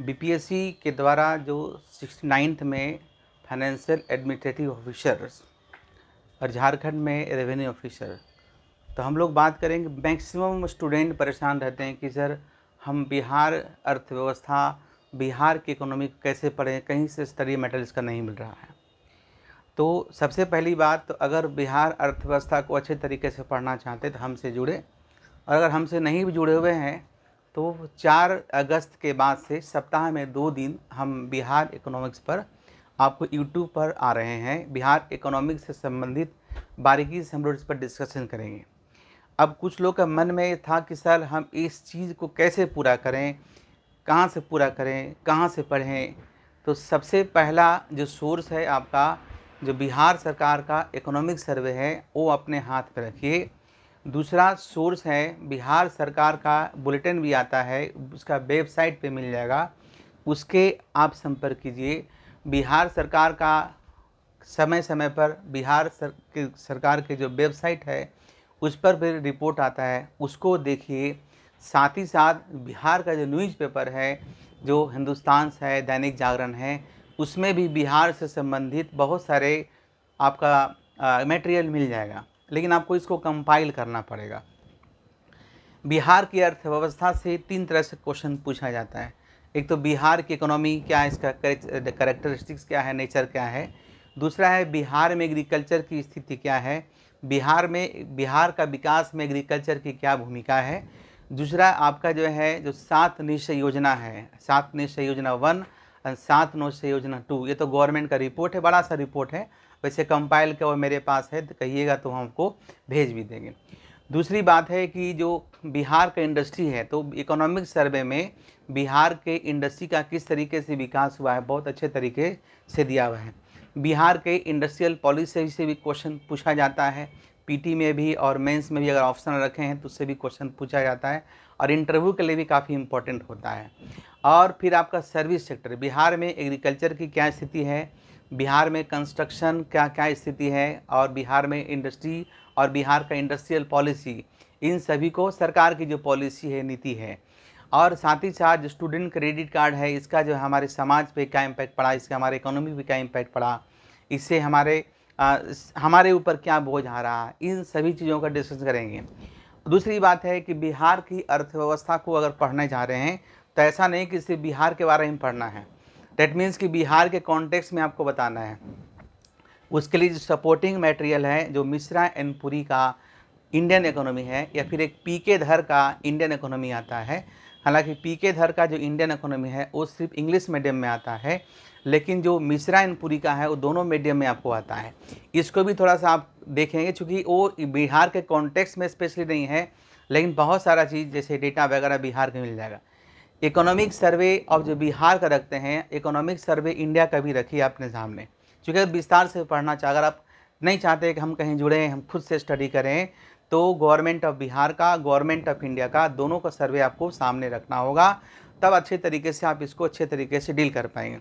BPSC के द्वारा जो सिक्सटी नाइन्थ में फाइनेंशियल एडमिनिस्ट्रेटिव ऑफिसर्स और झारखंड में रेवेन्यू ऑफिसर तो हम लोग बात करेंगे मैक्सिमम स्टूडेंट परेशान रहते हैं कि सर हम बिहार अर्थव्यवस्था बिहार की इकोनॉमी कैसे पढ़ें कहीं से स्तरीय मेटल इसका नहीं मिल रहा है तो सबसे पहली बात तो अगर बिहार अर्थव्यवस्था को अच्छे तरीके से पढ़ना चाहते तो हमसे जुड़े और अगर हमसे नहीं भी जुड़े हुए हैं तो चार अगस्त के बाद से सप्ताह में दो दिन हम बिहार इकोनॉमिक्स पर आपको यूट्यूब पर आ रहे हैं बिहार इकोनॉमिक्स से संबंधित बारीकी से हम लोग इस पर डिस्कशन करेंगे अब कुछ लोग का मन में था कि सर हम इस चीज़ को कैसे पूरा करें कहाँ से पूरा करें कहाँ से पढ़ें तो सबसे पहला जो सोर्स है आपका जो बिहार सरकार का इकोनॉमिक सर्वे है वो अपने हाथ में रखिए दूसरा सोर्स है बिहार सरकार का बुलेटिन भी आता है उसका वेबसाइट पे मिल जाएगा उसके आप संपर्क कीजिए बिहार सरकार का समय समय पर बिहार सर, के सरकार के जो वेबसाइट है उस पर फिर रिपोर्ट आता है उसको देखिए साथ ही साथ बिहार का जो न्यूज़पेपर है जो हिंदुस्तान से है दैनिक जागरण है उसमें भी बिहार से संबंधित बहुत सारे आपका मटेरियल मिल जाएगा लेकिन आपको इसको कंपाइल करना पड़ेगा बिहार की अर्थव्यवस्था से तीन तरह से क्वेश्चन पूछा जाता है एक तो बिहार की इकोनॉमी क्या है इसका करेक्टरिस्टिक्स क्या है नेचर क्या है दूसरा है बिहार में एग्रीकल्चर की स्थिति क्या है बिहार में बिहार का विकास में एग्रीकल्चर की क्या भूमिका है दूसरा आपका जो है जो सात निश्चय योजना है सात निश्चय योजना वन और सात निश्चय योजना टू ये तो गवर्नमेंट का रिपोर्ट है बड़ा सा रिपोर्ट है वैसे कंपाइल का वो मेरे पास है तो कहिएगा तो हम आपको भेज भी देंगे दूसरी बात है कि जो बिहार का इंडस्ट्री है तो इकोनॉमिक सर्वे में बिहार के इंडस्ट्री का किस तरीके से विकास हुआ है बहुत अच्छे तरीके से दिया हुआ है बिहार के इंडस्ट्रियल पॉलिसी से भी क्वेश्चन पूछा जाता है पीटी में भी और मेंस में भी अगर ऑप्शन रखे हैं तो उससे भी क्वेश्चन पूछा जाता है और इंटरव्यू के लिए भी काफ़ी इम्पोर्टेंट होता है और फिर आपका सर्विस सेक्टर बिहार में एग्रीकल्चर की क्या स्थिति है बिहार में कंस्ट्रक्शन क्या क्या स्थिति है और बिहार में इंडस्ट्री और बिहार का इंडस्ट्रियल पॉलिसी इन सभी को सरकार की जो पॉलिसी है नीति है और साथ ही साथ जो स्टूडेंट क्रेडिट कार्ड है इसका जो हमारे समाज पे क्या इम्पैक्ट पड़ा इसका हमारे इकोनॉमी पे क्या इम्पैक्ट पड़ा इससे हमारे आ, हमारे ऊपर क्या बोझ आ रहा इन सभी चीज़ों का डिस्कस करेंगे दूसरी बात है कि बिहार की अर्थव्यवस्था को अगर पढ़ने जा रहे हैं तो ऐसा नहीं कि सिर्फ बिहार के बारे में पढ़ना है दैट मीन्स कि बिहार के कॉन्टेक्स्ट में आपको बताना है उसके लिए जो सपोर्टिंग मटेरियल है जो मिश्रा एंड पुरी का इंडियन इकोनॉमी है या फिर एक पी के धर का इंडियन इकोनॉमी आता है हालांकि पी के धर का जो इंडियन इकोनॉमी है वो सिर्फ इंग्लिश मीडियम में आता है लेकिन जो मिश्रा एंड पुरी का है वो दोनों मीडियम में आपको आता है इसको भी थोड़ा सा आप देखेंगे चूँकि वो बिहार के कॉन्टेक्स में स्पेशली नहीं है लेकिन बहुत सारा चीज़ जैसे डेटा वगैरह बिहार के मिल जाएगा इकोनॉमिक सर्वे ऑफ जो बिहार का रखते हैं इकोनॉमिक सर्वे इंडिया का भी रखिए अपने सामने क्योंकि अगर विस्तार से पढ़ना चाहे अगर आप नहीं चाहते कि हम कहीं जुड़ें हम खुद से स्टडी करें तो गवर्नमेंट ऑफ बिहार का गवर्नमेंट ऑफ इंडिया का दोनों का सर्वे आपको सामने रखना होगा तब अच्छे तरीके से आप इसको अच्छे तरीके से डील कर पाएंगे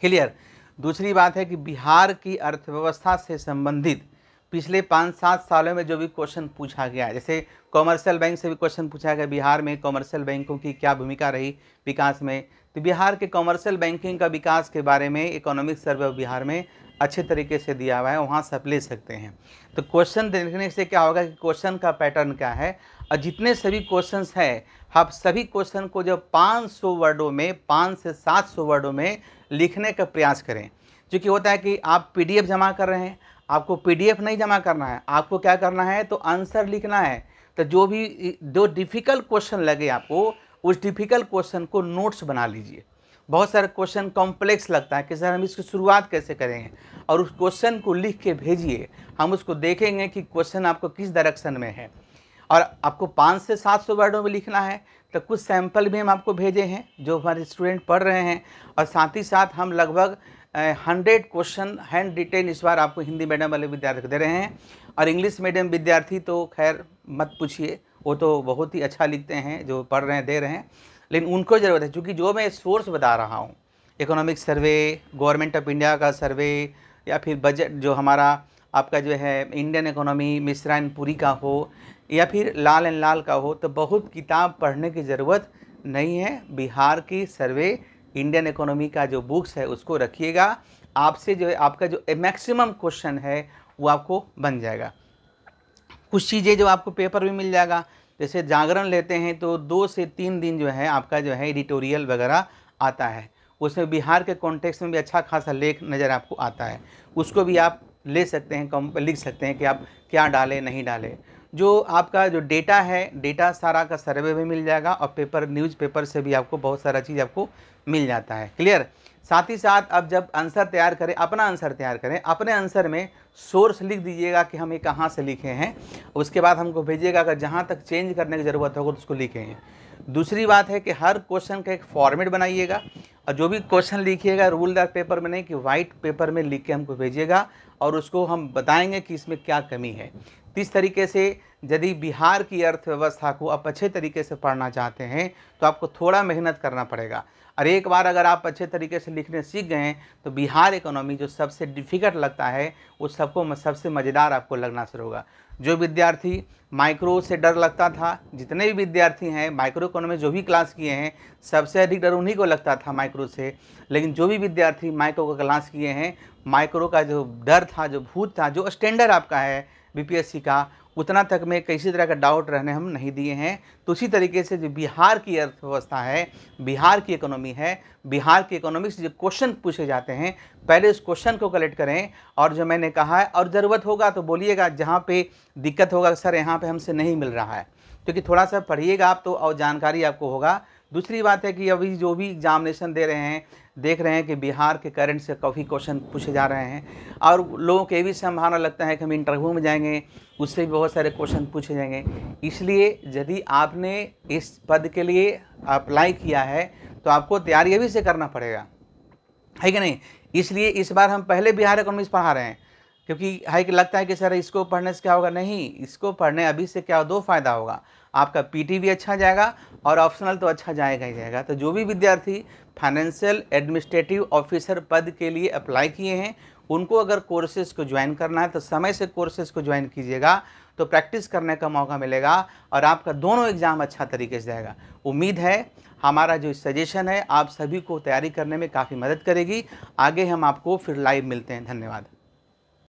क्लियर दूसरी बात है कि बिहार की अर्थव्यवस्था से संबंधित पिछले पाँच सात सालों में जो भी क्वेश्चन पूछा गया जैसे कॉमर्शियल बैंक से भी क्वेश्चन पूछा गया बिहार में कॉमर्शियल बैंकों की क्या भूमिका रही विकास में तो बिहार के कॉमर्शियल बैंकिंग का विकास के बारे में इकोनॉमिक सर्वे ऑफ बिहार में अच्छे तरीके से दिया हुआ है वहाँ से आप ले सकते हैं तो क्वेश्चन देखने से क्या होगा कि क्वेश्चन का पैटर्न क्या है और जितने सभी क्वेश्चंस हैं आप सभी क्वेश्चन को जब 500 वर्डों में 5 से 700 वर्डों में लिखने का प्रयास करें जो कि होता है कि आप पीडीएफ जमा कर रहे हैं आपको पीडीएफ नहीं जमा करना है आपको क्या करना है तो आंसर लिखना है तो जो भी जो डिफ़िकल्ट क्वेश्चन लगे आपको उस डिफ़िकल्ट क्वेश्चन को नोट्स बना लीजिए बहुत सारे क्वेश्चन कॉम्प्लेक्स लगता है कि सर हम इसकी शुरुआत कैसे करेंगे और उस क्वेश्चन को लिख के भेजिए हम उसको देखेंगे कि क्वेश्चन आपको किस डायरेक्शन में है और आपको पाँच से सात सौ वर्डों में लिखना है तो कुछ सैंपल भी हम आपको भेजे हैं जो हमारे स्टूडेंट पढ़ रहे हैं और साथ ही साथ हम लगभग हंड्रेड क्वेश्चन हैंड रिटेन इस बार आपको हिंदी मीडियम वाले विद्यार्थी दे रहे हैं और इंग्लिश मीडियम विद्यार्थी तो खैर मत पूछिए वो तो बहुत ही अच्छा लिखते हैं जो पढ़ रहे हैं दे रहे हैं लेकिन उनको ज़रूरत है क्योंकि जो मैं सोर्स बता रहा हूँ economic survey government of India का सर्वे या फिर बजट जो हमारा आपका जो है Indian economy Mishra and Puri का हो या फिर लाल एंड लाल का हो तो बहुत किताब पढ़ने की ज़रूरत नहीं है बिहार की सर्वे इंडियन इकोनॉमी का जो बुक्स है उसको रखिएगा आपसे जो है आपका जो मैक्सिमम क्वेश्चन है वो आपको बन जाएगा कुछ चीज़ें जो आपको पेपर भी मिल जाएगा जैसे जागरण लेते हैं तो दो से तीन दिन जो है आपका जो है एडिटोरियल वगैरह आता है उसमें बिहार के कॉन्टेक्स में भी अच्छा खासा लेख नज़र आपको आता है उसको भी आप ले सकते हैं लिख सकते हैं कि आप क्या डालें नहीं डालें जो आपका जो डेटा है डेटा सारा का सर्वे में मिल जाएगा और पेपर न्यूज़ पेपर से भी आपको बहुत सारा चीज़ आपको मिल जाता है क्लियर साथ ही साथ अब जब आंसर तैयार करें अपना आंसर तैयार करें अपने आंसर में सोर्स लिख दीजिएगा कि हम ये कहाँ से लिखे हैं उसके बाद हमको भेजिएगा अगर जहाँ तक चेंज करने की ज़रूरत होगा तो उसको लिखेंगे दूसरी बात है कि हर क्वेश्चन का एक फॉर्मेट बनाइएगा और जो भी क्वेश्चन लिखिएगा रूलदार पेपर में नहीं कि वाइट पेपर में लिख के हमको भेजिएगा और उसको हम बताएंगे कि इसमें क्या कमी है इस तरीके से यदि बिहार की अर्थव्यवस्था को आप अच्छे तरीके से पढ़ना चाहते हैं तो आपको थोड़ा मेहनत करना पड़ेगा और एक बार अगर आप अच्छे तरीके से लिखने सीख गए हैं तो बिहार इकोनॉमी जो सबसे डिफ़िकल्ट लगता है वो सबको सबसे मज़ेदार आपको लगना शुरू होगा जो विद्यार्थी माइक्रो से डर लगता था जितने भी विद्यार्थी हैं माइक्रो इकोनॉमी जो भी क्लास किए हैं सबसे अधिक डर उन्हीं को लगता था माइक्रो से लेकिन जो भी विद्यार्थी माइक्रो का क्लास किए हैं माइक्रो का जो डर था जो भूत था जो स्टैंडर्ड आपका है बीपीएससी का उतना तक में किसी तरह का डाउट रहने हम नहीं दिए हैं तो उसी तरीके से जो बिहार की अर्थव्यवस्था है बिहार की इकोनॉमी है बिहार की इकोनॉमी से जो क्वेश्चन पूछे जाते हैं पहले उस क्वेश्चन को कलेक्ट करें और जो मैंने कहा है और ज़रूरत होगा तो बोलिएगा जहाँ पर दिक्कत होगा सर यहाँ पर हमसे नहीं मिल रहा है क्योंकि थोड़ा सा पढ़िएगा आप तो और जानकारी आपको होगा दूसरी बात है कि अभी जो भी एग्जामिनेशन दे रहे हैं देख रहे हैं कि बिहार के करंट से काफ़ी क्वेश्चन पूछे जा रहे हैं और लोगों को ये भी संभावना लगता है कि हम इंटरव्यू में जाएंगे उससे भी बहुत सारे क्वेश्चन पूछे जाएंगे इसलिए यदि आपने इस पद के लिए अप्लाई किया है तो आपको तैयारी अभी से करना पड़ेगा है कि नहीं इसलिए इस बार हम पहले बिहार इकोनॉमिक्स पढ़ा रहे हैं क्योंकि हाई लगता है कि सर इसको पढ़ने से क्या होगा नहीं इसको पढ़ने अभी से क्या दो फायदा होगा आपका पीटी भी अच्छा जाएगा और ऑप्शनल तो अच्छा जाएगा ही जाएगा तो जो भी विद्यार्थी फाइनेंशियल एडमिनिस्ट्रेटिव ऑफिसर पद के लिए अप्लाई किए हैं उनको अगर कोर्सेज को ज्वाइन करना है तो समय से कोर्सेज को ज्वाइन कीजिएगा तो प्रैक्टिस करने का मौका मिलेगा और आपका दोनों एग्ज़ाम अच्छा तरीके से जाएगा उम्मीद है हमारा जो सजेशन है आप सभी को तैयारी करने में काफ़ी मदद करेगी आगे हम आपको फिर लाइव मिलते हैं धन्यवाद